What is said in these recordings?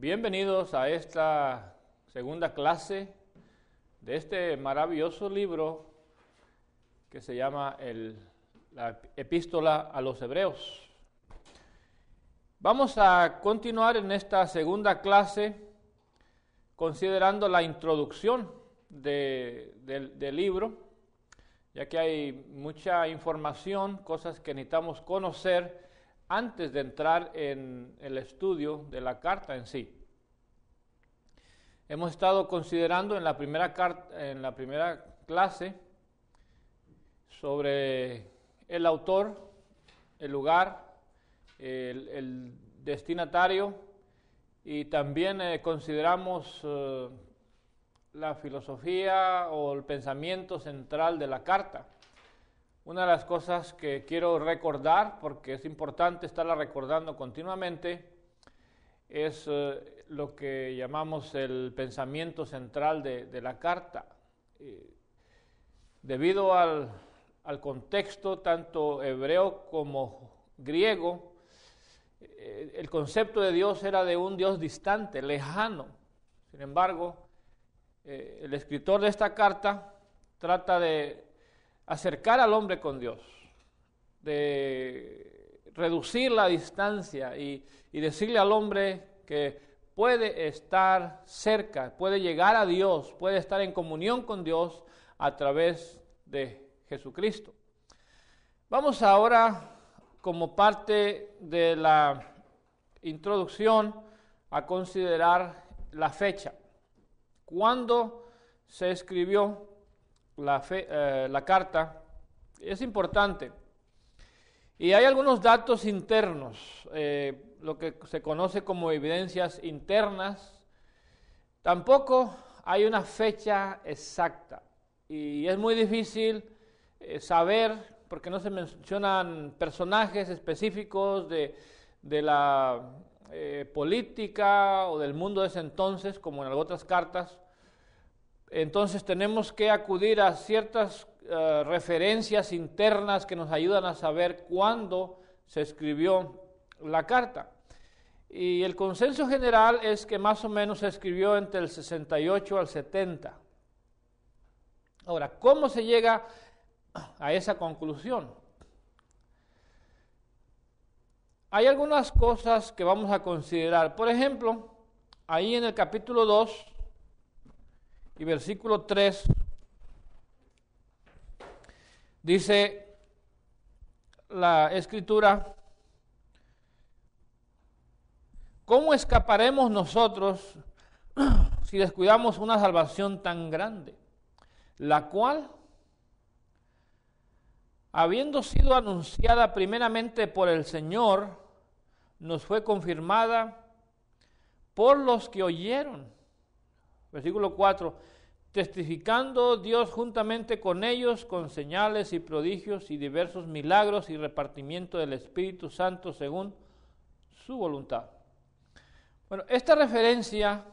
Bienvenidos a esta segunda clase de este maravilloso libro que se llama la Epístola a los Hebreos. Vamos a continuar en esta segunda clase considerando la introducción del libro, ya que hay mucha información, cosas que necesitamos conocer antes de entrar en el estudio de la carta en sí. Hemos estado considerando en la primera, en la primera clase sobre el autor, el lugar, el, destinatario y también eh, consideramos eh, la filosofía o el pensamiento central de la carta. Una de las cosas que quiero recordar, porque es importante estarla recordando continuamente, es eh, lo que llamamos el pensamiento central de, la carta. Eh, debido al, contexto tanto hebreo como griego, eh, el concepto de Dios era de un Dios distante, lejano. Sin embargo, el escritor de esta carta trata de acercar al hombre con Dios, de reducir la distancia y, decirle al hombre que puede estar cerca, puede llegar a Dios, puede estar en comunión con Dios a través de Jesucristo. Vamos ahora como parte de la introducción a considerar la fecha. ¿Cuándo se escribió la, fe, eh, carta, es importante. Y hay algunos datos internos, eh, lo que se conoce como evidencias internas. Tampoco hay una fecha exacta y es muy difícil eh, saber, porque no se mencionan personajes específicos de, la política o del mundo de ese entonces, como en algunas otras cartas. Entonces tenemos que acudir a ciertas eh, referencias internas que nos ayudan a saber cuándo se escribió la carta. Y el consenso general es que más o menos se escribió entre el 68 al 70. Ahora, ¿cómo se llega a esa conclusión? Hay algunas cosas que vamos a considerar. Por ejemplo, ahí en el capítulo 2, y versículo 3 dice la escritura, ¿cómo escaparemos nosotros si descuidamos una salvación tan grande, la cual, habiendo sido anunciada primeramente por el Señor, nos fue confirmada por los que oyeron? Versículo 4. Testificando Dios juntamente con ellos con señales y prodigios y diversos milagros y repartimiento del Espíritu Santo según su voluntad. Bueno, esta referencia,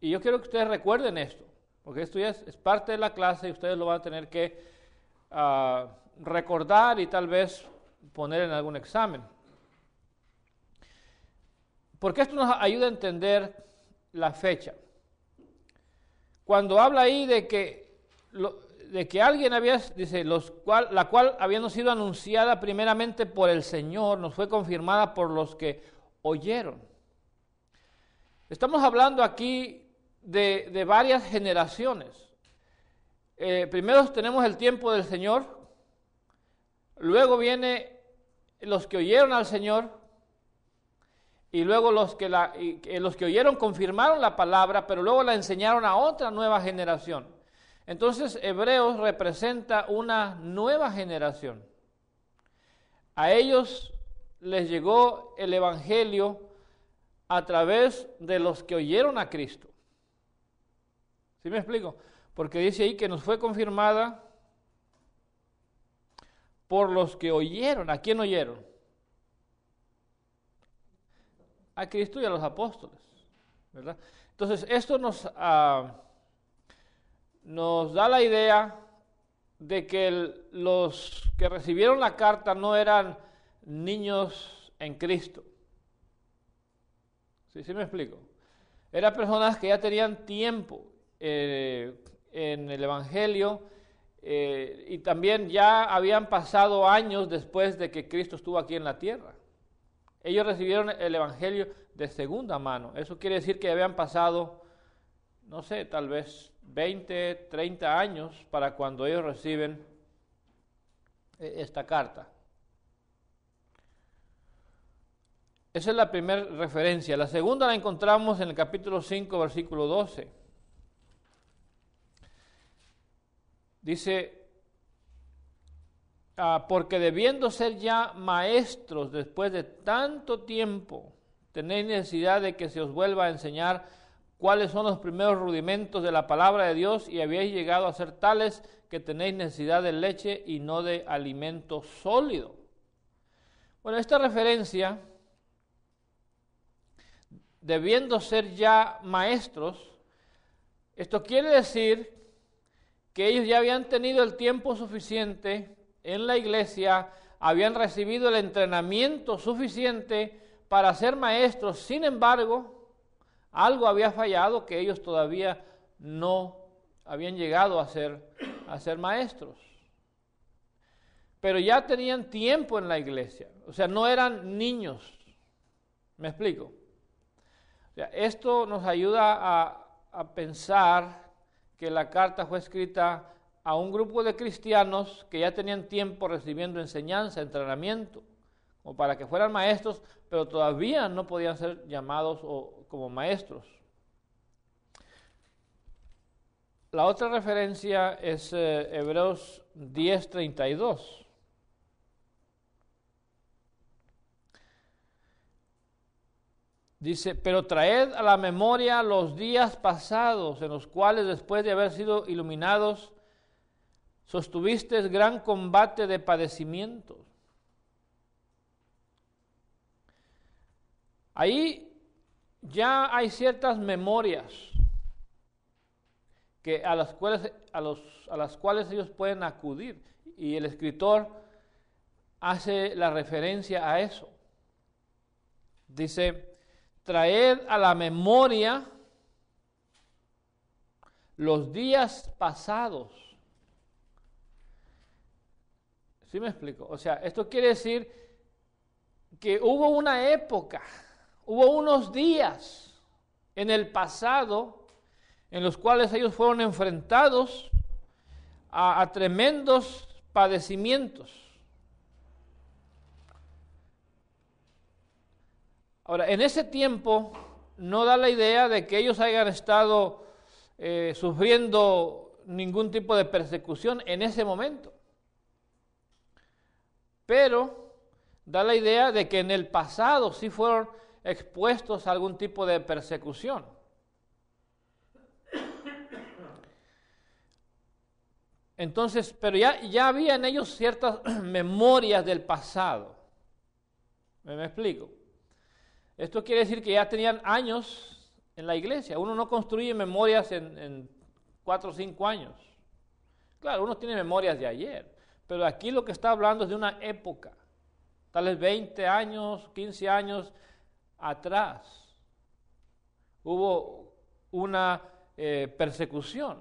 y yo quiero que ustedes recuerden esto, porque esto ya es, parte de la clase y ustedes lo van a tener que ah, recordar y tal vez poner en algún examen. Porque esto nos ayuda a entender la fecha cuando habla ahí de que, de que alguien había, dice, los cual, la cual habiendo sido anunciada primeramente por el Señor, nos fue confirmada por los que oyeron. Estamos hablando aquí de, varias generaciones. Eh, primero tenemos el tiempo del Señor, luego viene los que oyeron al Señor, y luego los que, los que oyeron confirmaron la palabra, pero luego la enseñaron a otra nueva generación. Entonces Hebreos representa una nueva generación. A ellos les llegó el Evangelio a través de los que oyeron a Cristo. ¿Sí me explico? Porque dice ahí que nos fue confirmada por los que oyeron. ¿A quién oyeron? a Cristo y a los apóstoles. ¿verdad? Entonces, esto nos, ah, nos da la idea de que los que recibieron la carta no eran niños en Cristo. ¿Sí, sí me explico? Eran personas que ya tenían tiempo eh, en el Evangelio eh, y también ya habían pasado años después de que Cristo estuvo aquí en la tierra. Ellos recibieron el Evangelio de segunda mano. Eso quiere decir que habían pasado, no sé, tal vez 20, 30 años para cuando ellos reciben eh, esta carta. Esa es la primera referencia. La segunda la encontramos en el capítulo 5, versículo 12. Dice, Ah, porque debiendo ser ya maestros después de tanto tiempo, tenéis necesidad de que se os vuelva a enseñar cuáles son los primeros rudimentos de la palabra de Dios y habéis llegado a ser tales que tenéis necesidad de leche y no de alimento sólido. Bueno, esta referencia, debiendo ser ya maestros, esto quiere decir que ellos ya habían tenido el tiempo suficiente en la iglesia habían recibido el entrenamiento suficiente para ser maestros, sin embargo, algo había fallado que ellos todavía no habían llegado a ser, a ser maestros. Pero ya tenían tiempo en la iglesia, o sea, no eran niños. ¿Me explico? esto nos ayuda a, a pensar que la carta fue escrita a un grupo de cristianos que ya tenían tiempo recibiendo enseñanza, entrenamiento, como para que fueran maestros, pero todavía no podían ser llamados o, como maestros. La otra referencia es eh, Hebreos 10:32. Dice, pero traed a la memoria los días pasados en los cuales después de haber sido iluminados, Sostuviste gran combate de padecimientos. Ahí ya hay ciertas memorias que a, las cuales, a, a las cuales ellos pueden acudir. Y el escritor hace la referencia a eso. Dice, traer a la memoria los días pasados ¿Sí me explico? O sea, esto quiere decir que hubo una época, hubo unos días en el pasado en los cuales ellos fueron enfrentados a, tremendos padecimientos. Ahora, en ese tiempo no da la idea de que ellos hayan estado eh, sufriendo ningún tipo de persecución en ese momento pero da la idea de que en el pasado sí fueron expuestos a algún tipo de persecución. Entonces, pero ya, ya había en ellos ciertas memorias del pasado. ¿Me, explico? Esto quiere decir que ya tenían años en la iglesia. Uno no construye memorias en cuatro o cinco años. Claro, uno tiene memorias de ayer, pero aquí lo que está hablando es de una época, tal vez 20 años, 15 años atrás. Hubo una eh, persecución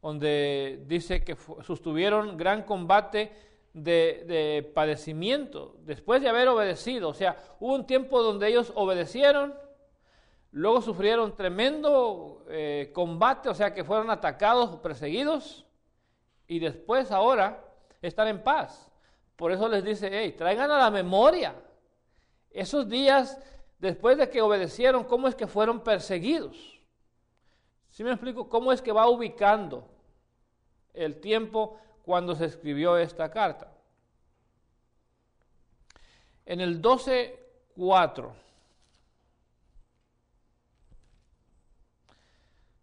donde dice que sostuvieron gran combate de, padecimiento después de haber obedecido. O sea, hubo un tiempo donde ellos obedecieron, luego sufrieron tremendo eh, combate, o sea, que fueron atacados, o perseguidos, y después ahora están en paz. Por eso les dice, hey, traigan a la memoria esos días después de que obedecieron, cómo es que fueron perseguidos. Si ¿Sí me explico, cómo es que va ubicando el tiempo cuando se escribió esta carta. En el 12.4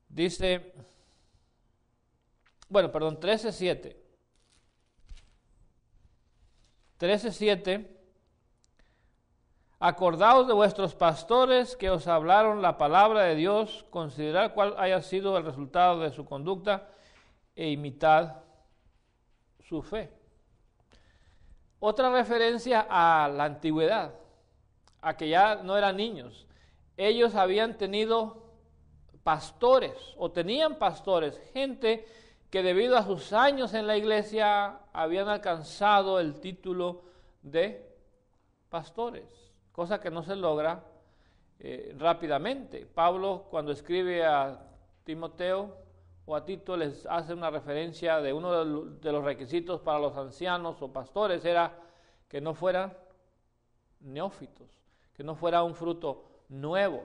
dice, bueno, perdón, 13.7. 13.7. Acordaos de vuestros pastores que os hablaron la palabra de Dios, considerad cuál haya sido el resultado de su conducta e imitad su fe. Otra referencia a la antigüedad, a que ya no eran niños. Ellos habían tenido pastores o tenían pastores, gente que debido a sus años en la iglesia habían alcanzado el título de pastores, cosa que no se logra eh, rápidamente. Pablo cuando escribe a Timoteo o a Tito les hace una referencia de uno de los requisitos para los ancianos o pastores era que no fueran neófitos, que no fuera un fruto nuevo.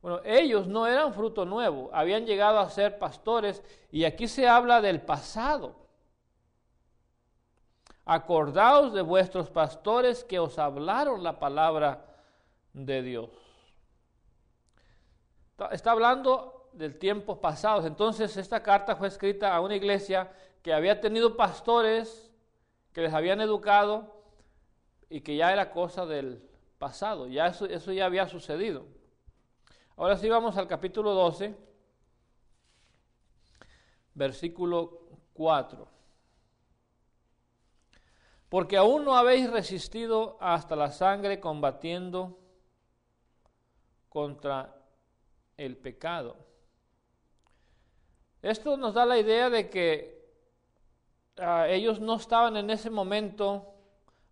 Bueno, ellos no eran fruto nuevo, habían llegado a ser pastores y aquí se habla del pasado. Acordaos de vuestros pastores que os hablaron la palabra de Dios. Está hablando del tiempo pasado. Entonces esta carta fue escrita a una iglesia que había tenido pastores que les habían educado y que ya era cosa del pasado, ya eso, eso ya había sucedido. Ahora sí vamos al capítulo 12, versículo 4. Porque aún no habéis resistido hasta la sangre combatiendo contra el pecado. Esto nos da la idea de que ah, ellos no estaban en ese momento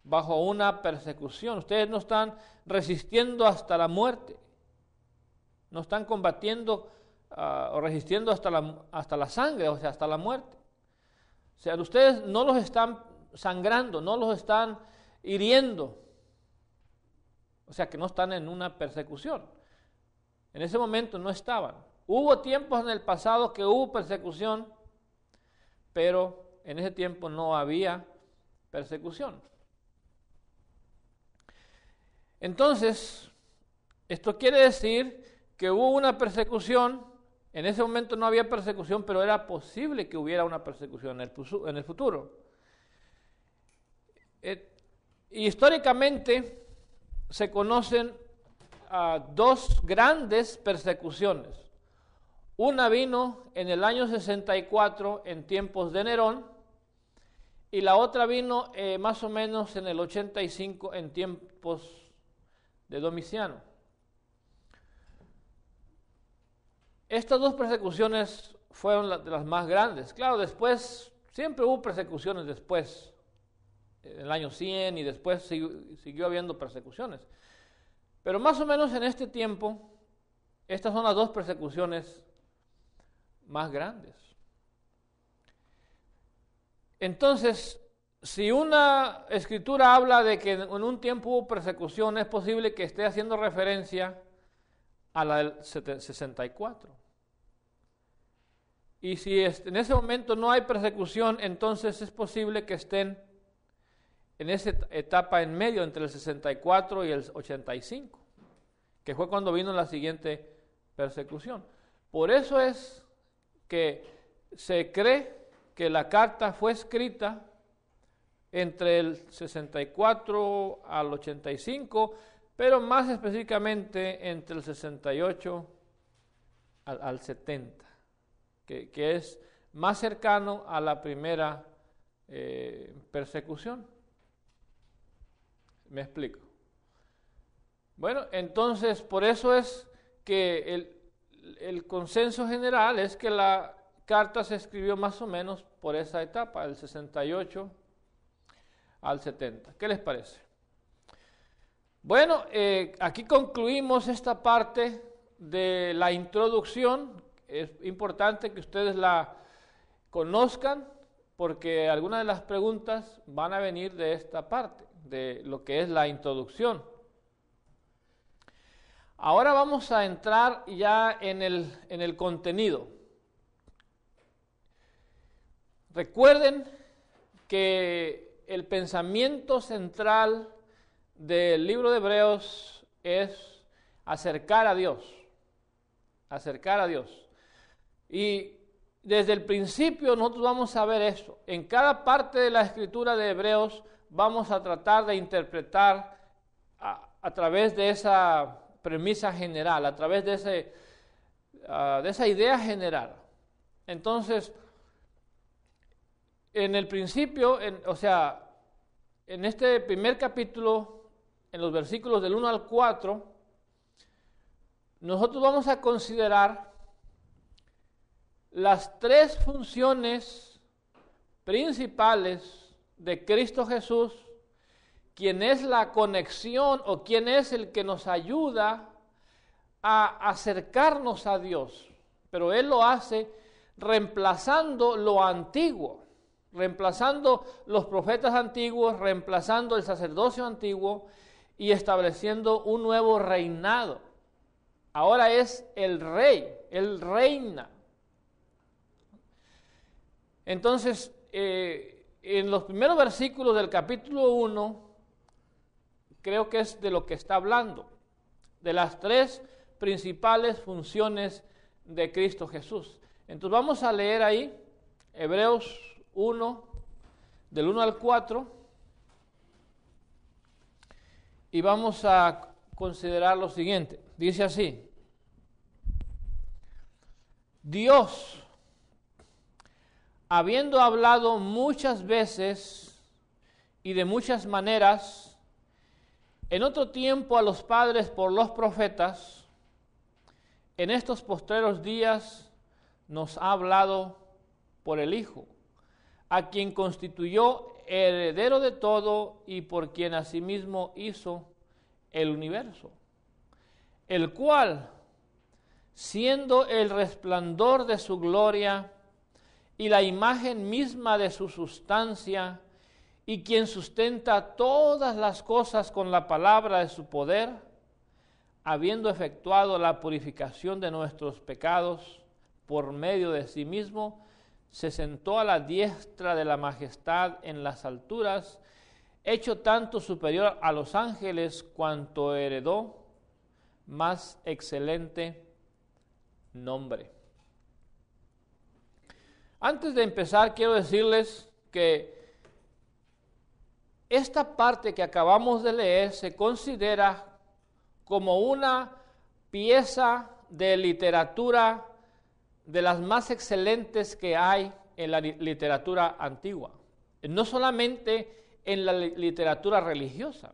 bajo una persecución. Ustedes no están resistiendo hasta la muerte. No están combatiendo ah, o resistiendo hasta la, hasta la sangre, o sea, hasta la muerte. O sea, ustedes no los están sangrando, no los están hiriendo. O sea, que no están en una persecución. En ese momento no estaban. Hubo tiempos en el pasado que hubo persecución, pero en ese tiempo no había persecución. Entonces, esto quiere decir que hubo una persecución, en ese momento no había persecución, pero era posible que hubiera una persecución en el, futuro. Eh, históricamente se conocen dos grandes persecuciones. Una vino en el año 64 en tiempos de Nerón y la otra vino eh, más o menos en el 85 en tiempos de Domiciano. Estas dos persecuciones fueron de las más grandes. Claro, después, siempre hubo persecuciones después, en el año 100 y después siguió, habiendo persecuciones. Pero más o menos en este tiempo, estas son las dos persecuciones más grandes. Entonces, si una escritura habla de que en un tiempo hubo persecución, es posible que esté haciendo referencia a la del 64. Y si en ese momento no hay persecución, entonces es posible que estén en esa etapa en medio entre el 64 y el 85, que fue cuando vino la siguiente persecución. Por eso es que se cree que la carta fue escrita entre el 64 al 85, pero más específicamente entre el 68 al, al 70 que, es más cercano a la primera eh, persecución. Me explico. Bueno, entonces por eso es que el, consenso general es que la carta se escribió más o menos por esa etapa, del 68 al 70. ¿Qué les parece? Bueno, eh, aquí concluimos esta parte de la introducción es importante que ustedes la conozcan porque algunas de las preguntas van a venir de esta parte, de lo que es la introducción. Ahora vamos a entrar ya en el, contenido. Recuerden que el pensamiento central del libro de Hebreos es acercar a Dios, acercar a Dios. Y desde el principio nosotros vamos a ver eso. En cada parte de la escritura de Hebreos vamos a tratar de interpretar a, través de esa premisa general, a través de, ese, ah, de esa idea general. Entonces, en el principio, o sea, en este primer capítulo, en los versículos del 1 al 4, nosotros vamos a considerar las tres funciones principales de Cristo Jesús, quien es la conexión o quien es el que nos ayuda a acercarnos a Dios. Pero Él lo hace reemplazando lo antiguo, reemplazando los profetas antiguos, reemplazando el sacerdocio antiguo y estableciendo un nuevo reinado. Ahora es el rey, él reina. Entonces, eh, en los primeros versículos del capítulo 1, creo que es de lo que está hablando, de las tres principales funciones de Cristo Jesús. Entonces vamos a leer ahí Hebreos 1, del 1 al 4, y vamos a considerar lo siguiente. Dice así, Dios habiendo hablado muchas veces y de muchas maneras, en otro tiempo a los padres por los profetas, en estos postreros días nos ha hablado por el Hijo, a quien constituyó heredero de todo y por quien asimismo hizo el universo, el cual, siendo el resplandor de su gloria, y la imagen misma de su sustancia, y quien sustenta todas las cosas con la palabra de su poder, habiendo efectuado la purificación de nuestros pecados por medio de sí mismo, se sentó a la diestra de la majestad en las alturas, hecho tanto superior a los ángeles cuanto heredó más excelente nombre. Antes de empezar, quiero decirles que esta parte que acabamos de leer se considera como una pieza de literatura de las más excelentes que hay en la literatura antigua, no solamente en la literatura religiosa.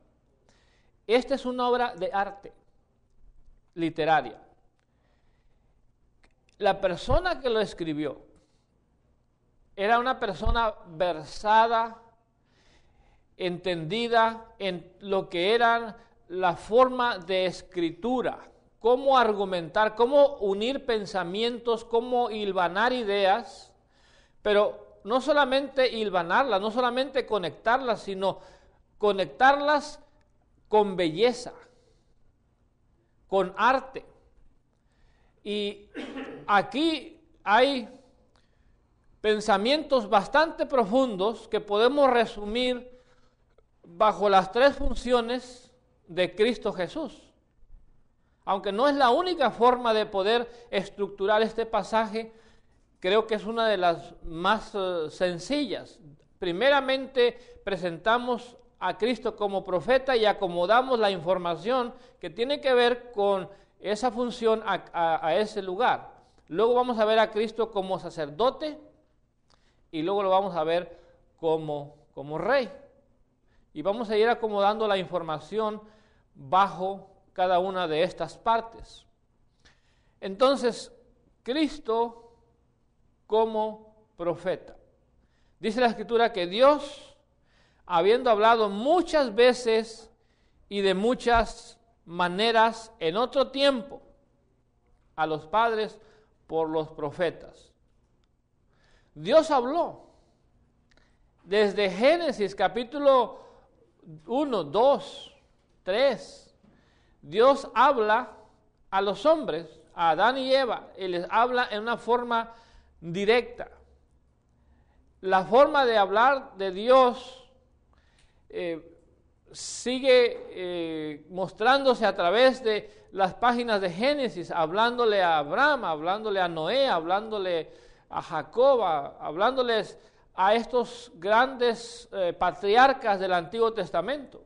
Esta es una obra de arte literaria. La persona que lo escribió era una persona versada, entendida en lo que era la forma de escritura, cómo argumentar, cómo unir pensamientos, cómo hilvanar ideas, pero no solamente hilvanarlas, no solamente conectarlas, sino conectarlas con belleza, con arte. Y aquí hay pensamientos bastante profundos que podemos resumir bajo las tres funciones de Cristo Jesús. Aunque no es la única forma de poder estructurar este pasaje, creo que es una de las más eh, sencillas. Primeramente presentamos a Cristo como profeta y acomodamos la información que tiene que ver con esa función a ese lugar. Luego vamos a ver a Cristo como sacerdote, y luego lo vamos a ver como, como rey. Y vamos a ir acomodando la información bajo cada una de estas partes. Entonces, Cristo como profeta. Dice la escritura que Dios, habiendo hablado muchas veces y de muchas maneras en otro tiempo a los padres por los profetas, Dios habló. Desde Génesis capítulo 1, 2, 3, Dios habla a los hombres, a Adán y Eva, y les habla en una forma directa. La forma de hablar de Dios eh, sigue eh, mostrándose a través de las páginas de Génesis, hablándole a Abraham, hablándole a Noé, hablándole a a Jacoba, hablándoles a estos grandes eh, patriarcas del Antiguo Testamento.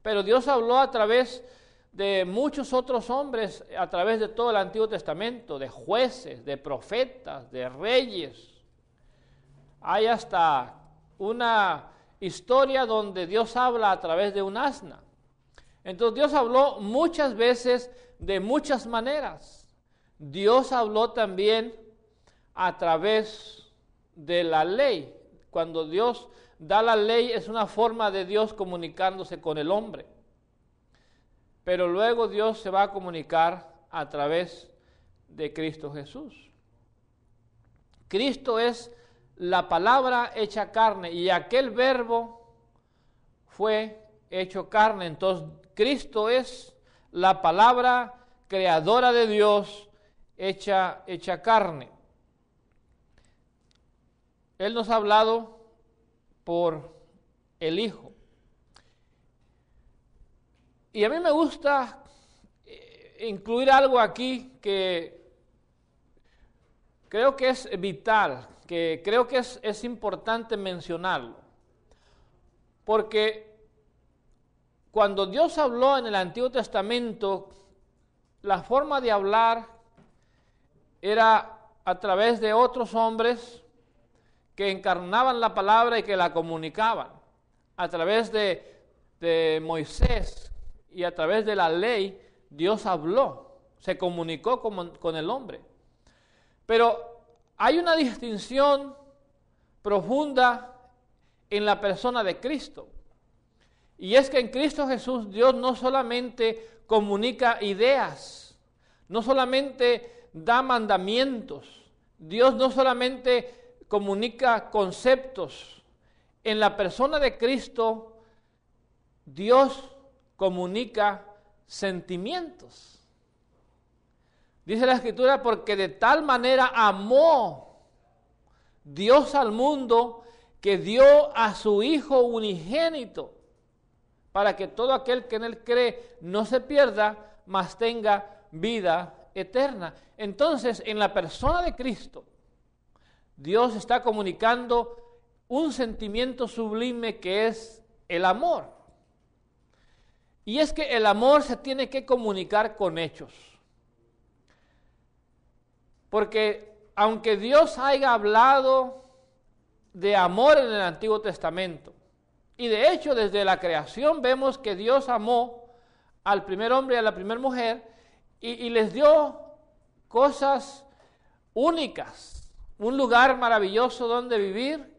Pero Dios habló a través de muchos otros hombres, a través de todo el Antiguo Testamento, de jueces, de profetas, de reyes. Hay hasta una historia donde Dios habla a través de un asna. Entonces Dios habló muchas veces de muchas maneras. Dios habló también a través de la ley. Cuando Dios da la ley es una forma de Dios comunicándose con el hombre. Pero luego Dios se va a comunicar a través de Cristo Jesús. Cristo es la palabra hecha carne y aquel verbo fue hecho carne. Entonces Cristo es la palabra creadora de Dios hecha, hecha carne. Él nos ha hablado por el Hijo. Y a mí me gusta eh, incluir algo aquí que creo que es vital, que creo que es, es importante mencionarlo. Porque cuando Dios habló en el Antiguo Testamento, la forma de hablar era a través de otros hombres, que encarnaban la palabra y que la comunicaban a través de, Moisés y a través de la ley, Dios habló, se comunicó con, con el hombre. Pero hay una distinción profunda en la persona de Cristo. Y es que en Cristo Jesús Dios no solamente comunica ideas, no solamente da mandamientos, Dios no solamente comunica conceptos. En la persona de Cristo, Dios comunica sentimientos. Dice la escritura, porque de tal manera amó Dios al mundo que dio a su Hijo unigénito, para que todo aquel que en él cree no se pierda, mas tenga vida eterna. Entonces, en la persona de Cristo, Dios está comunicando un sentimiento sublime que es el amor. Y es que el amor se tiene que comunicar con hechos. Porque aunque Dios haya hablado de amor en el Antiguo Testamento, y de hecho desde la creación vemos que Dios amó al primer hombre y a la primera mujer y, y les dio cosas únicas, un lugar maravilloso donde vivir,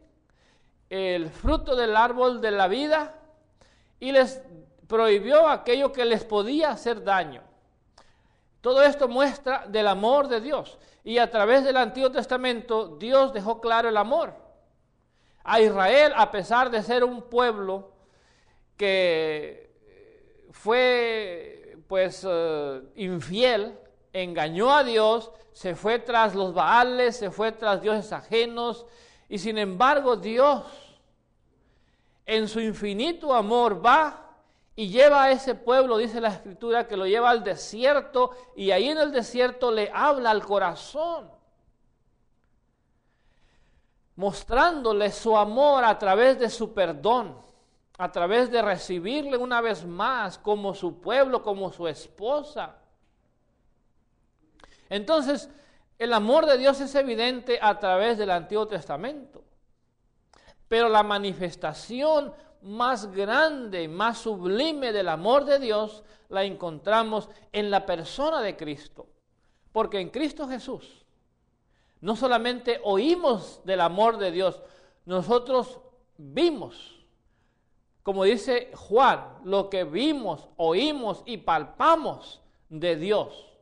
el fruto del árbol de la vida, y les prohibió aquello que les podía hacer daño. Todo esto muestra del amor de Dios. Y a través del Antiguo Testamento Dios dejó claro el amor. A Israel, a pesar de ser un pueblo que fue pues eh, infiel, engañó a Dios, se fue tras los Baales, se fue tras dioses ajenos, y sin embargo Dios en su infinito amor va y lleva a ese pueblo, dice la escritura, que lo lleva al desierto y ahí en el desierto le habla al corazón, mostrándole su amor a través de su perdón, a través de recibirle una vez más como su pueblo, como su esposa. Entonces, el amor de Dios es evidente a través del Antiguo Testamento, pero la manifestación más grande, más sublime del amor de Dios la encontramos en la persona de Cristo. Porque en Cristo Jesús no solamente oímos del amor de Dios, nosotros vimos, como dice Juan, lo que vimos, oímos y palpamos de Dios.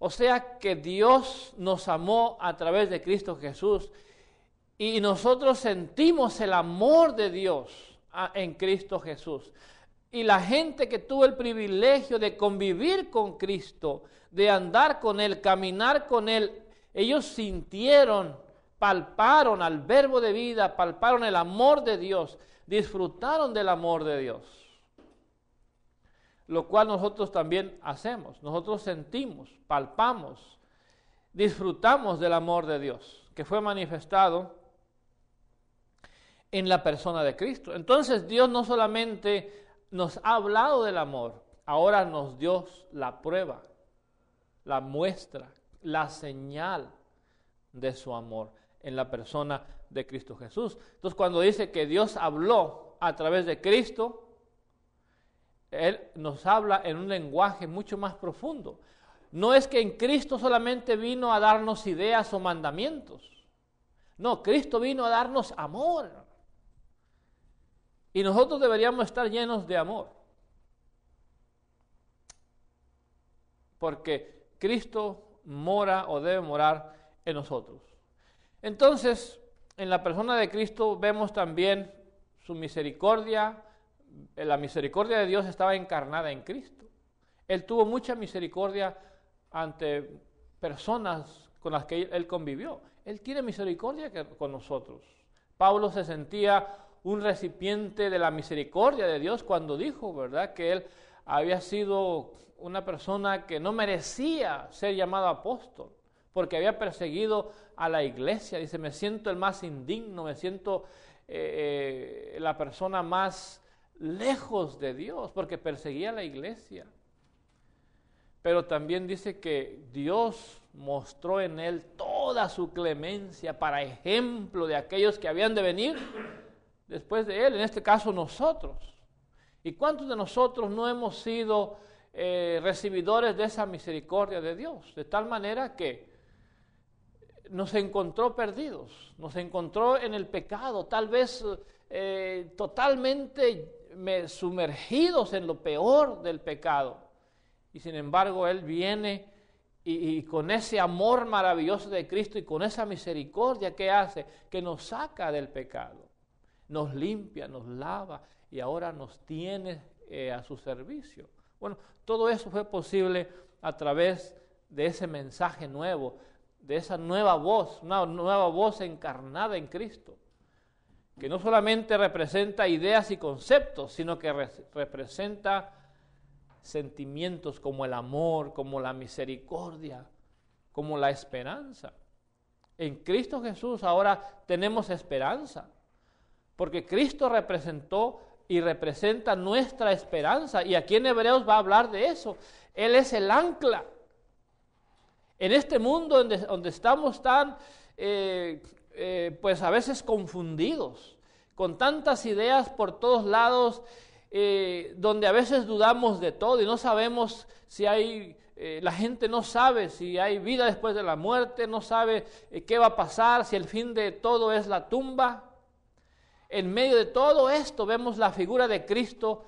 O sea que Dios nos amó a través de Cristo Jesús y nosotros sentimos el amor de Dios en Cristo Jesús. Y la gente que tuvo el privilegio de convivir con Cristo, de andar con Él, caminar con Él, ellos sintieron, palparon al verbo de vida, palparon el amor de Dios, disfrutaron del amor de Dios lo cual nosotros también hacemos. Nosotros sentimos, palpamos, disfrutamos del amor de Dios que fue manifestado en la persona de Cristo. Entonces Dios no solamente nos ha hablado del amor, ahora nos dio la prueba, la muestra, la señal de su amor en la persona de Cristo Jesús. Entonces cuando dice que Dios habló a través de Cristo, él nos habla en un lenguaje mucho más profundo. No es que en Cristo solamente vino a darnos ideas o mandamientos. No, Cristo vino a darnos amor. Y nosotros deberíamos estar llenos de amor. Porque Cristo mora o debe morar en nosotros. Entonces, en la persona de Cristo vemos también su misericordia, la misericordia de Dios estaba encarnada en Cristo. Él tuvo mucha misericordia ante personas con las que él convivió. Él tiene misericordia con nosotros. Pablo se sentía un recipiente de la misericordia de Dios cuando dijo, ¿verdad?, que él había sido una persona que no merecía ser llamado apóstol, porque había perseguido a la iglesia. Dice, me siento el más indigno, me siento eh, eh, la persona más lejos de Dios, porque perseguía la iglesia. Pero también dice que Dios mostró en él toda su clemencia para ejemplo de aquellos que habían de venir después de él, en este caso nosotros. ¿Y cuántos de nosotros no hemos sido eh, recibidores de esa misericordia de Dios? De tal manera que nos encontró perdidos, nos encontró en el pecado, tal vez eh, totalmente totalmente sumergidos en lo peor del pecado. Y sin embargo, Él viene y, con ese amor maravilloso de Cristo y con esa misericordia que hace, que nos saca del pecado, nos limpia, nos lava y ahora nos tiene eh, a su servicio. Bueno, todo eso fue posible a través de ese mensaje nuevo, de esa nueva voz, una nueva voz encarnada en Cristo que no solamente representa ideas y conceptos, sino que representa sentimientos como el amor, como la misericordia, como la esperanza. En Cristo Jesús ahora tenemos esperanza, porque Cristo representó y representa nuestra esperanza. Y aquí en Hebreos va a hablar de eso. Él es el ancla. En este mundo donde, donde estamos tan eh, eh, pues a veces confundidos, con tantas ideas por todos lados, eh, donde a veces dudamos de todo y no sabemos si hay, eh, la gente no sabe si hay vida después de la muerte, no sabe qué va a pasar, si el fin de todo es la tumba. En medio de todo esto vemos la figura de Cristo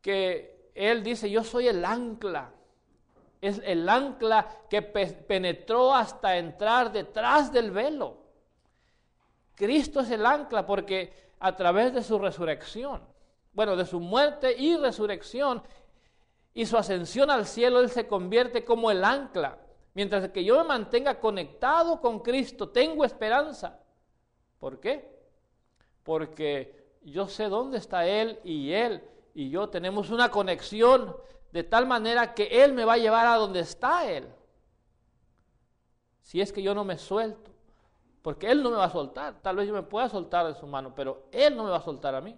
que Él dice, yo soy el ancla. Es el ancla que penetró hasta entrar detrás del velo. Cristo es el ancla porque a través de su resurrección, bueno, de su muerte y resurrección y su ascensión al cielo, Él se convierte como el ancla. Mientras que yo me mantenga conectado con Cristo, tengo esperanza. ¿Por qué? Porque yo sé dónde está Él y Él y yo tenemos una conexión de tal manera que Él me va a llevar a donde está Él. Si es que yo no me suelto. Porque Él no me va a soltar. Tal vez yo me pueda soltar de su mano, pero Él no me va a soltar a mí.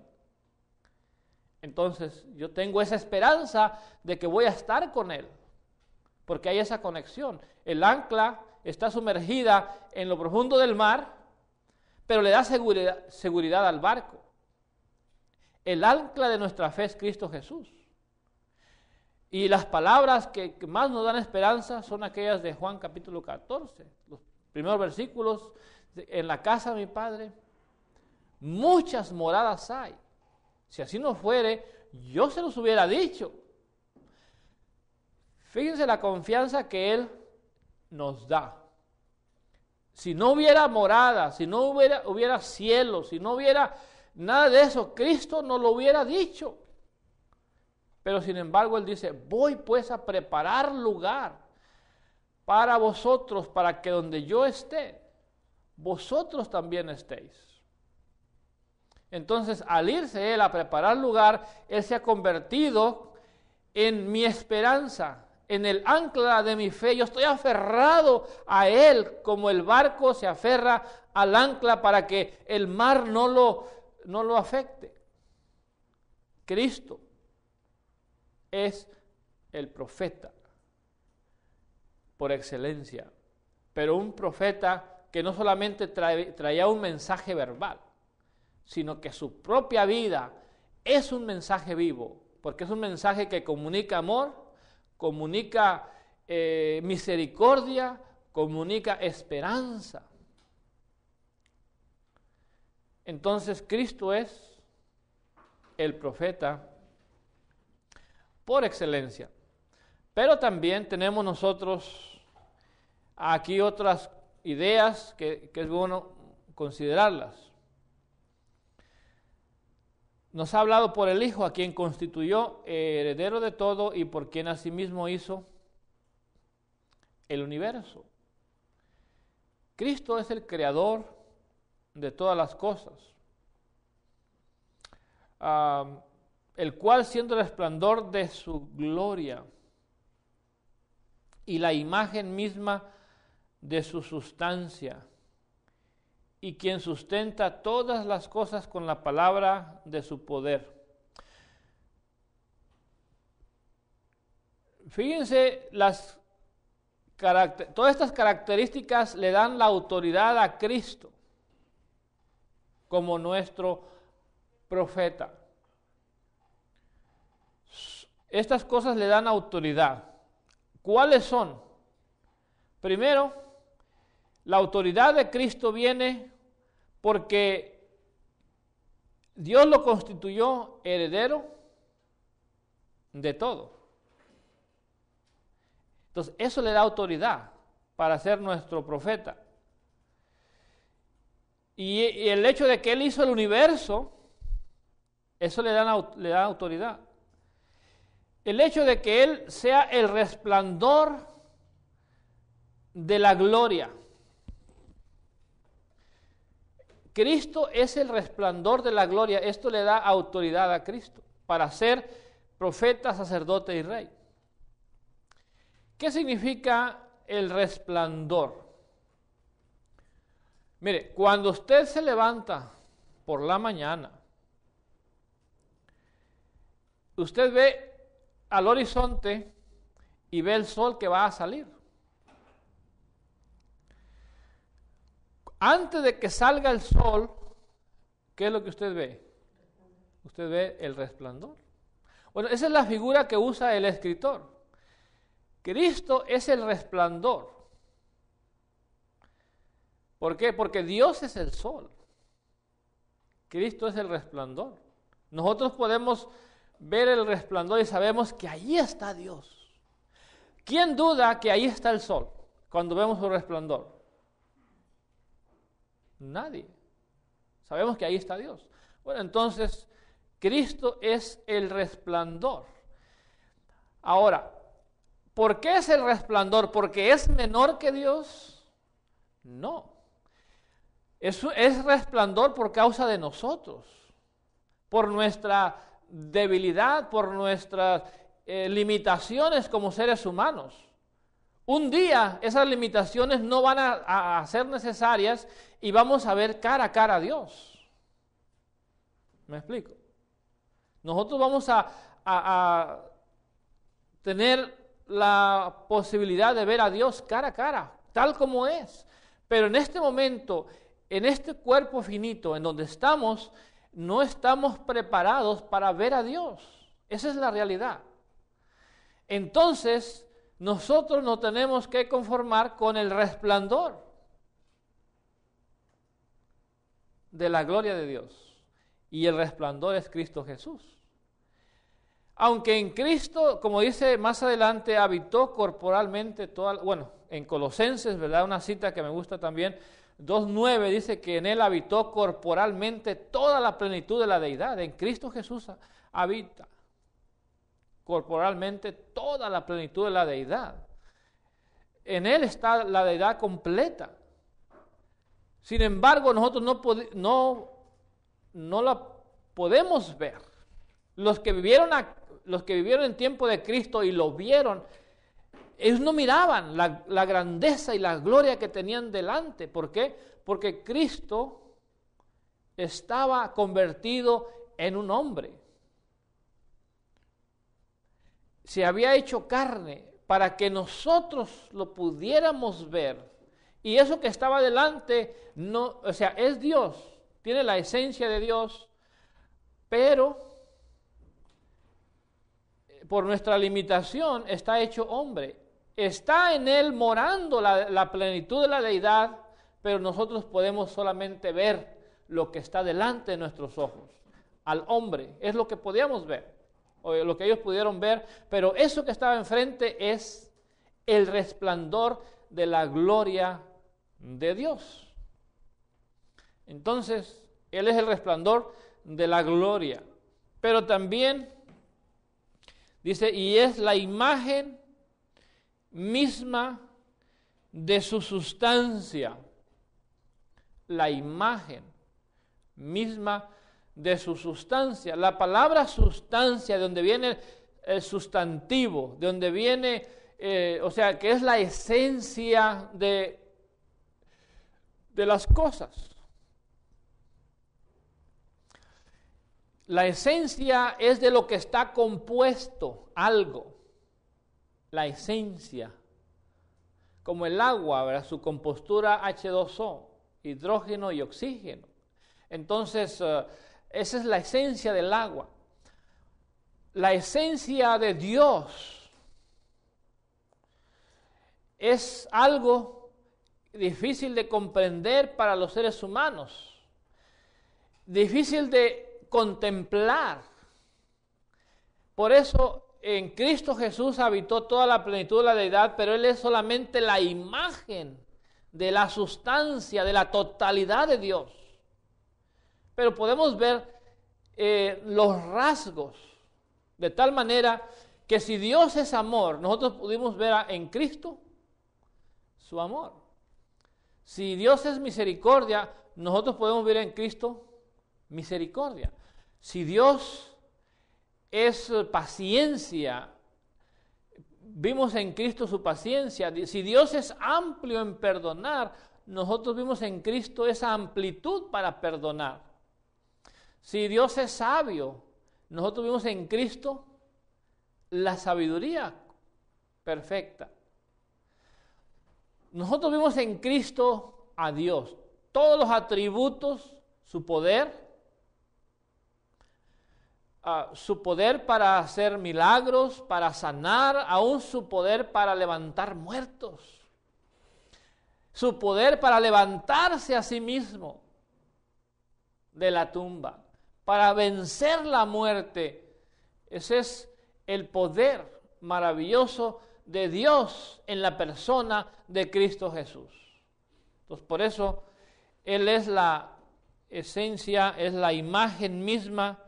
Entonces yo tengo esa esperanza de que voy a estar con Él. Porque hay esa conexión. El ancla está sumergida en lo profundo del mar, pero le da seguridad, al barco. El ancla de nuestra fe es Cristo Jesús. Y las palabras que más nos dan esperanza son aquellas de Juan capítulo 14, los primeros versículos, en la casa de mi Padre muchas moradas hay. Si así no fuere, yo se los hubiera dicho. Fíjense la confianza que Él nos da. Si no hubiera morada, si no hubiera, hubiera cielo, si no hubiera nada de eso, Cristo no lo hubiera dicho. Pero sin embargo, Él dice, voy pues a preparar lugar para vosotros, para que donde yo esté, vosotros también estéis. Entonces, al irse él a preparar lugar, él se ha convertido en mi esperanza, en el ancla de mi fe. Yo estoy aferrado a él como el barco se aferra al ancla para que el mar no lo, no lo afecte. Cristo es el profeta por excelencia, pero un profeta que no solamente traía un mensaje verbal, sino que su propia vida es un mensaje vivo, porque es un mensaje que comunica amor, comunica eh, misericordia, comunica esperanza. Entonces Cristo es el profeta por excelencia. Pero también tenemos nosotros aquí otras ideas que, es bueno considerarlas. Nos ha hablado por el Hijo, a quien constituyó heredero de todo y por quien asimismo hizo el universo. Cristo es el creador de todas las cosas, ah, el cual siendo el esplendor de su gloria y la imagen misma de su sustancia, y quien sustenta todas las cosas con la palabra de su poder. Fíjense, las todas estas características le dan la autoridad a Cristo como nuestro profeta. Estas cosas le dan autoridad. ¿Cuáles son? Primero, la autoridad de Cristo viene porque Dios lo constituyó heredero de todo. Entonces, eso le da autoridad para ser nuestro profeta. Y, el hecho de que Él hizo el universo, eso le le da autoridad el hecho de que Él sea el resplandor de la gloria. Cristo es el resplandor de la gloria. Esto le da autoridad a Cristo para ser profeta, sacerdote y rey. ¿Qué significa el resplandor? Mire, cuando usted se levanta por la mañana, usted ve al horizonte y ve el sol que va a salir. Antes de que salga el sol, ¿qué es lo que usted ve? Usted ve el resplandor. Bueno, esa es la figura que usa el escritor. Cristo es el resplandor. ¿Por qué? Porque Dios es el sol. Cristo es el resplandor. Nosotros podemos ver el resplandor y sabemos que ahí está Dios. ¿Quién duda que ahí está el sol cuando vemos su resplandor? Nadie. Sabemos que ahí está Dios. Bueno, entonces, Cristo es el resplandor. Ahora, ¿por qué es el resplandor? ¿Porque es menor que Dios? No. Es, es resplandor por causa de nosotros, por nuestra debilidad, por nuestras eh, limitaciones como seres humanos. Un día esas limitaciones no van a, ser necesarias y vamos a ver cara a cara a Dios. ¿Me explico? Nosotros vamos a, a tener la posibilidad de ver a Dios cara a cara, tal como es. Pero en este momento, en este cuerpo finito en donde estamos, no estamos preparados para ver a Dios. Esa es la realidad. Entonces, nosotros no tenemos que conformar con el resplandor de la gloria de Dios. Y el resplandor es Cristo Jesús. Aunque en Cristo, como dice más adelante, habitó corporalmente toda, bueno, en Colosenses, ¿verdad? Una cita que me gusta también, 2.9 dice que en Él habitó corporalmente toda la plenitud de la deidad. En Cristo Jesús habita corporalmente toda la plenitud de la deidad. En Él está la deidad completa. Sin embargo, nosotros no, no, no la podemos ver. Los que, vivieron a, los que vivieron en tiempo de Cristo y lo vieron, ellos no miraban la, grandeza y la gloria que tenían delante. ¿Por qué? Porque Cristo estaba convertido en un hombre. Se había hecho carne para que nosotros lo pudiéramos ver. Y eso que estaba delante, no, o sea, es Dios, tiene la esencia de Dios, pero por nuestra limitación está hecho hombre. Está en Él morando la, plenitud de la deidad, pero nosotros podemos solamente ver lo que está delante de nuestros ojos. Al hombre, es lo que podíamos ver, o lo que ellos pudieron ver, pero eso que estaba enfrente es el resplandor de la gloria de Dios. Entonces, Él es el resplandor de la gloria. Pero también dice, y es la imagen misma de su sustancia, la imagen misma de su sustancia. La palabra sustancia, de donde viene el sustantivo, de donde viene, eh, o sea, que es la esencia de, de las cosas. La esencia es de lo que está compuesto algo la esencia, como el agua, su compostura H2O, hidrógeno y oxígeno. Entonces, eh, esa es la esencia del agua. La esencia de Dios es algo difícil de comprender para los seres humanos, difícil de contemplar. Por eso en Cristo Jesús habitó toda la plenitud de la deidad, pero Él es solamente la imagen de la sustancia, de la totalidad de Dios. Pero podemos ver eh, los rasgos de tal manera que si Dios es amor, nosotros pudimos ver en Cristo su amor. Si Dios es misericordia, nosotros podemos ver en Cristo misericordia. Si Dios es paciencia. Vimos en Cristo su paciencia. Si Dios es amplio en perdonar, nosotros vimos en Cristo esa amplitud para perdonar. Si Dios es sabio, nosotros vimos en Cristo la sabiduría perfecta. Nosotros vimos en Cristo a Dios, todos los atributos, su poder, Ah, su poder para hacer milagros, para sanar, aún su poder para levantar muertos, su poder para levantarse a sí mismo de la tumba, para vencer la muerte. Ese es el poder maravilloso de Dios en la persona de Cristo Jesús. Entonces, pues por eso, Él es la esencia, es la imagen misma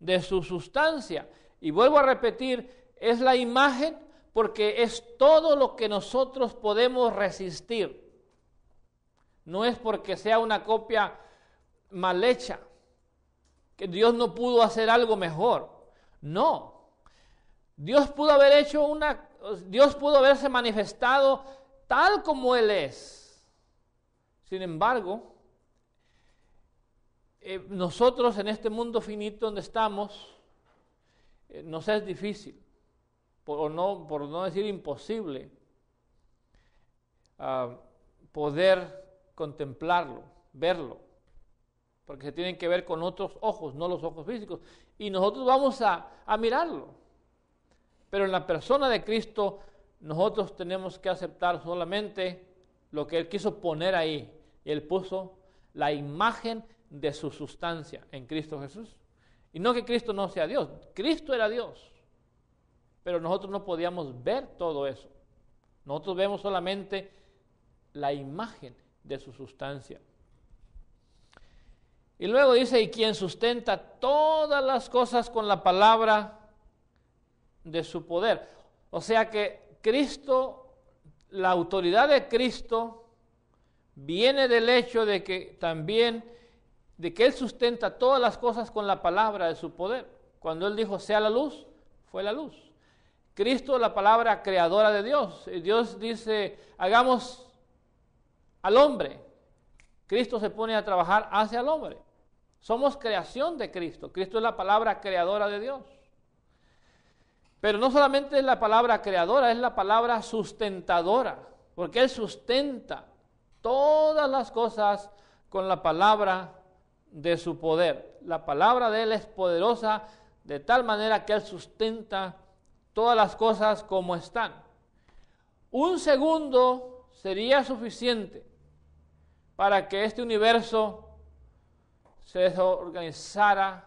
de su sustancia. Y vuelvo a repetir, es la imagen porque es todo lo que nosotros podemos resistir. No es porque sea una copia mal hecha, que Dios no pudo hacer algo mejor. No. Dios pudo haber hecho una Dios pudo haberse manifestado tal como él es. Sin embargo, eh, nosotros en este mundo finito donde estamos, eh, nos es difícil, por no, decir imposible, ah, poder contemplarlo, verlo, porque se tienen que ver con otros ojos, no los ojos físicos. Y nosotros vamos a, a mirarlo. Pero en la persona de Cristo nosotros tenemos que aceptar solamente lo que Él quiso poner ahí. Él puso la imagen de su sustancia en Cristo Jesús. Y no que Cristo no sea Dios, Cristo era Dios. Pero nosotros no podíamos ver todo eso. Nosotros vemos solamente la imagen de su sustancia. Y luego dice, y quien sustenta todas las cosas con la palabra de su poder. O sea que Cristo, la autoridad de Cristo viene del hecho de que también de que Él sustenta todas las cosas con la palabra de su poder. Cuando Él dijo, sea la luz, fue la luz. Cristo, la palabra creadora de Dios. Dios dice, hagamos al hombre. Cristo se pone a trabajar hacia el hombre. Somos creación de Cristo. Cristo es la palabra creadora de Dios. Pero no solamente es la palabra creadora, es la palabra sustentadora, porque Él sustenta todas las cosas con la palabra de su poder. La palabra de Él es poderosa de tal manera que Él sustenta todas las cosas como están. Un segundo sería suficiente para que este universo se desorganizara.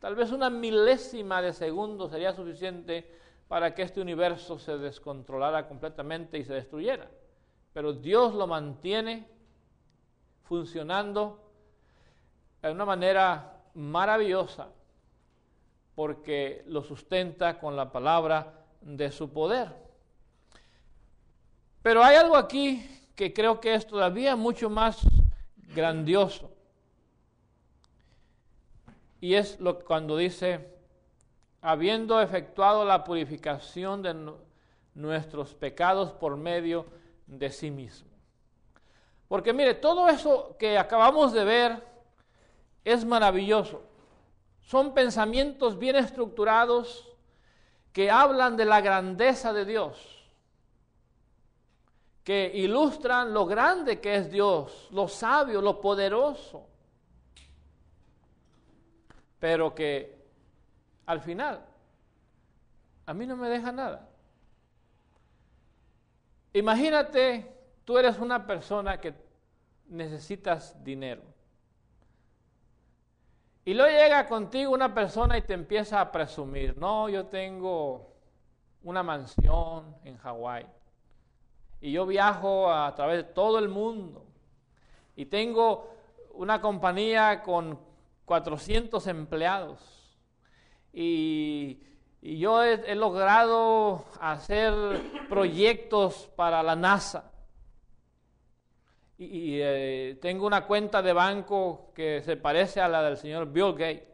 Tal vez una milésima de segundo sería suficiente para que este universo se descontrolara completamente y se destruyera. Pero Dios lo mantiene funcionando de una manera maravillosa porque lo sustenta con la palabra de su poder. Pero hay algo aquí que creo que es todavía mucho más grandioso. Y es lo cuando dice, habiendo efectuado la purificación de nuestros pecados por medio de sí mismo. Porque mire, todo eso que acabamos de ver es maravilloso. Son pensamientos bien estructurados que hablan de la grandeza de Dios, que ilustran lo grande que es Dios, lo sabio, lo poderoso, pero que al final a mí no me deja nada. Imagínate, tú eres una persona que necesitas dinero y luego llega contigo una persona y te empieza a presumir, no, yo tengo una mansión en Hawái. Y yo viajo a través de todo el mundo. Y tengo una compañía con 400 empleados. Y, yo he logrado hacer proyectos para la NASA y, eh, tengo una cuenta de banco que se parece a la del señor Bill Gates.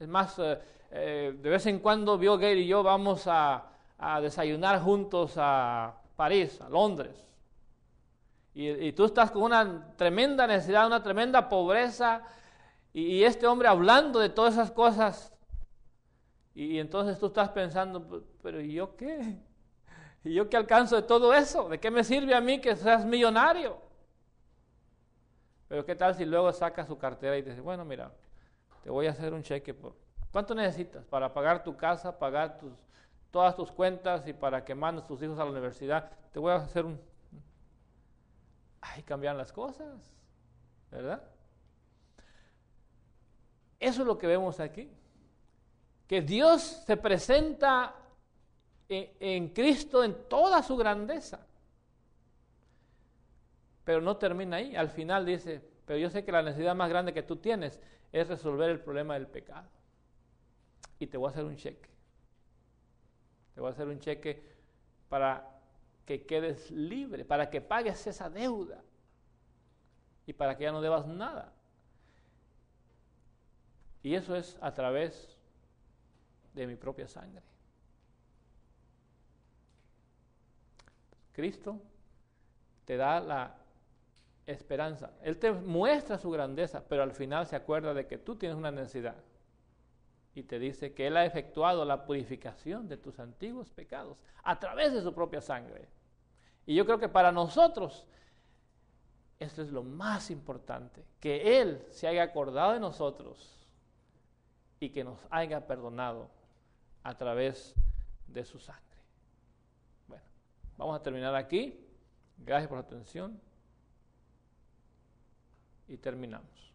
Es más, eh, eh, de vez en cuando Bill Gates y yo vamos a, desayunar juntos a París, a Londres. Y, tú estás con una tremenda necesidad, una tremenda pobreza, y, este hombre hablando de todas esas cosas, y, y, entonces tú estás pensando, pero ¿y yo qué? ¿Y yo qué alcanzo de todo eso? ¿De qué me sirve a mí que seas millonario? Pero qué tal si luego saca su cartera y dice, bueno, mira, te voy a hacer un cheque por... ¿Cuánto necesitas para pagar tu casa, pagar tus, todas tus cuentas y para que mandes tus hijos a la universidad? Te voy a hacer un... Ahí cambian las cosas, ¿verdad? Eso es lo que vemos aquí. Que Dios se presenta e-, en Cristo en toda su grandeza. Pero no termina ahí. Al final dice, pero yo sé que la necesidad más grande que tú tienes es resolver el problema del pecado. Y te voy a hacer un cheque. Te voy a hacer un cheque para que quedes libre, para que pagues esa deuda y para que ya no debas nada. Y eso es a través de mi propia sangre. Cristo te da la esperanza. Él te muestra su grandeza, pero al final se acuerda de que tú tienes una necesidad. Y te dice que Él ha efectuado la purificación de tus antiguos pecados a través de su propia sangre. Y yo creo que para nosotros esto es lo más importante, que Él se haya acordado de nosotros y que nos haya perdonado a través de su sangre. Bueno, vamos a terminar aquí. Gracias por la atención. e terminamos.